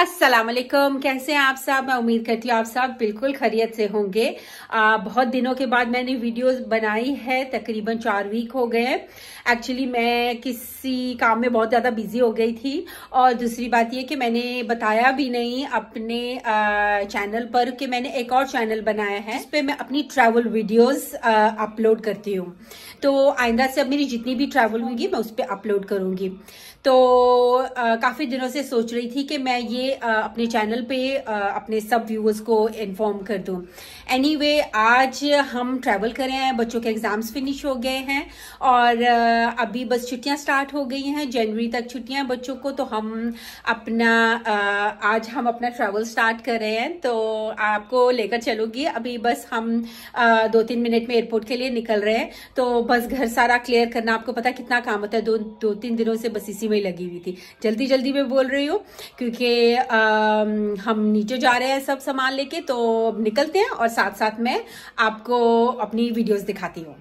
वालेकुम कैसे हैं आप सब मैं उम्मीद करती हूँ आप सब बिल्कुल खैरियत से होंगे आ, बहुत दिनों के बाद मैंने वीडियोस बनाई है तकरीबन चार वीक हो गए एक्चुअली मैं किसी काम में बहुत ज़्यादा बिजी हो गई थी और दूसरी बात ये कि मैंने बताया भी नहीं अपने आ, चैनल पर कि मैंने एक और चैनल बनाया है इस पर मैं अपनी ट्रैवल वीडियोज़ अपलोड करती हूँ तो आइंदा से अब मेरी जितनी भी ट्रैवल होंगी मैं उस पर अपलोड करूँगी तो काफ़ी दिनों से सोच रही थी कि मैं ये अपने चैनल पे अपने सब व्यूअर्स को इन्फॉर्म कर दूँ एनी anyway, आज हम ट्रैवल कर रहे हैं बच्चों के एग्ज़ाम्स फिनिश हो गए हैं और अभी बस छुट्टियां स्टार्ट हो गई हैं जनवरी तक छुट्टियां बच्चों को तो हम अपना आज हम अपना ट्रैवल स्टार्ट कर रहे हैं तो आपको लेकर चलोगी अभी बस हम दो तीन मिनट में एयरपोर्ट के लिए निकल रहे हैं तो बस घर सारा क्लियर करना आपको पता कितना काम होता है दो दो तीन दिनों से बस इसी में लगी हुई थी जल्दी जल्दी मैं बोल रही हूँ क्योंकि आ, हम नीचे जा रहे हैं सब सामान लेके तो निकलते हैं और साथ साथ मैं आपको अपनी वीडियोस दिखाती हूँ